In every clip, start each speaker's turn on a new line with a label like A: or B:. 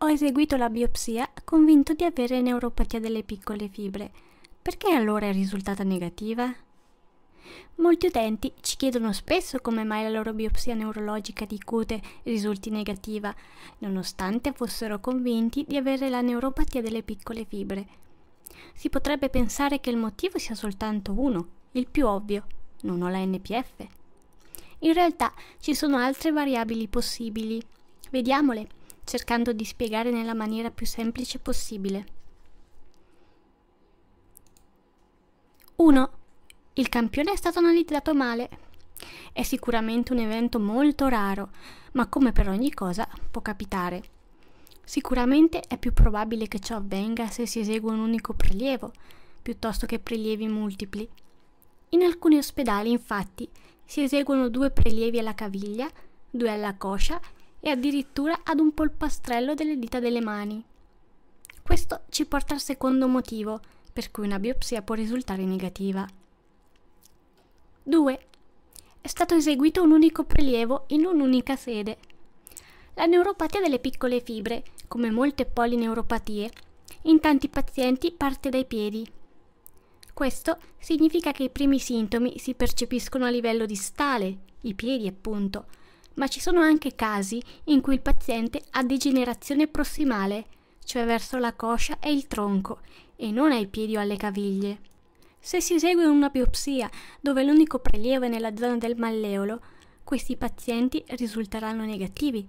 A: Ho eseguito la biopsia convinto di avere neuropatia delle piccole fibre. Perché allora è risultata negativa? Molti utenti ci chiedono spesso come mai la loro biopsia neurologica di cute risulti negativa, nonostante fossero convinti di avere la neuropatia delle piccole fibre. Si potrebbe pensare che il motivo sia soltanto uno, il più ovvio, non ho la NPF. In realtà ci sono altre variabili possibili. Vediamole cercando di spiegare nella maniera più semplice possibile. 1. Il campione è stato analizzato male. È sicuramente un evento molto raro, ma come per ogni cosa può capitare. Sicuramente è più probabile che ciò avvenga se si esegue un unico prelievo, piuttosto che prelievi multipli. In alcuni ospedali, infatti, si eseguono due prelievi alla caviglia, due alla coscia e addirittura ad un polpastrello delle dita delle mani. Questo ci porta al secondo motivo per cui una biopsia può risultare negativa. 2. È stato eseguito un unico prelievo in un'unica sede. La neuropatia delle piccole fibre, come molte polineuropatie, in tanti pazienti parte dai piedi. Questo significa che i primi sintomi si percepiscono a livello distale, i piedi appunto, ma ci sono anche casi in cui il paziente ha degenerazione prossimale, cioè verso la coscia e il tronco, e non ai piedi o alle caviglie. Se si esegue una biopsia dove l'unico prelievo è nella zona del malleolo, questi pazienti risulteranno negativi,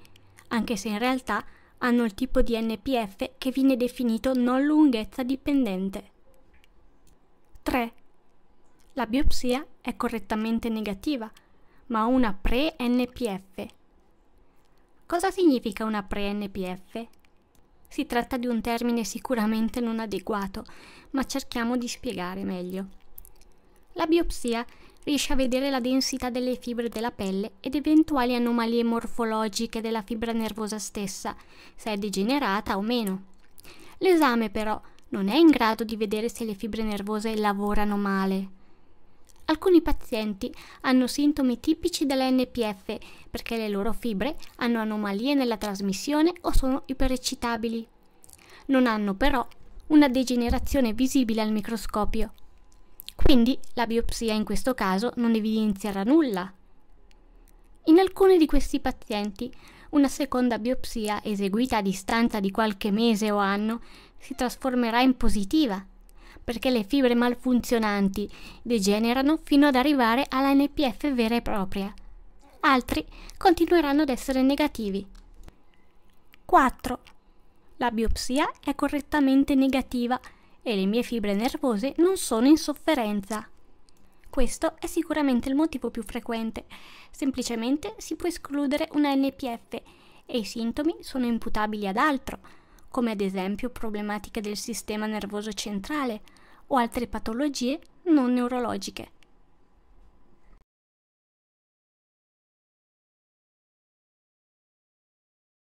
A: anche se in realtà hanno il tipo di NPF che viene definito non lunghezza dipendente. 3. La biopsia è correttamente negativa, ma una pre-NPF. Cosa significa una pre-NPF? Si tratta di un termine sicuramente non adeguato, ma cerchiamo di spiegare meglio. La biopsia riesce a vedere la densità delle fibre della pelle ed eventuali anomalie morfologiche della fibra nervosa stessa, se è degenerata o meno. L'esame però non è in grado di vedere se le fibre nervose lavorano male, Alcuni pazienti hanno sintomi tipici dell'NPF perché le loro fibre hanno anomalie nella trasmissione o sono ipereccitabili. Non hanno però una degenerazione visibile al microscopio. Quindi la biopsia in questo caso non evidenzierà nulla. In alcuni di questi pazienti una seconda biopsia eseguita a distanza di qualche mese o anno si trasformerà in positiva perché le fibre malfunzionanti degenerano fino ad arrivare alla NPF vera e propria. Altri continueranno ad essere negativi. 4. La biopsia è correttamente negativa e le mie fibre nervose non sono in sofferenza. Questo è sicuramente il motivo più frequente. Semplicemente si può escludere una NPF e i sintomi sono imputabili ad altro, come ad esempio problematiche del sistema nervoso centrale, o altre patologie non neurologiche.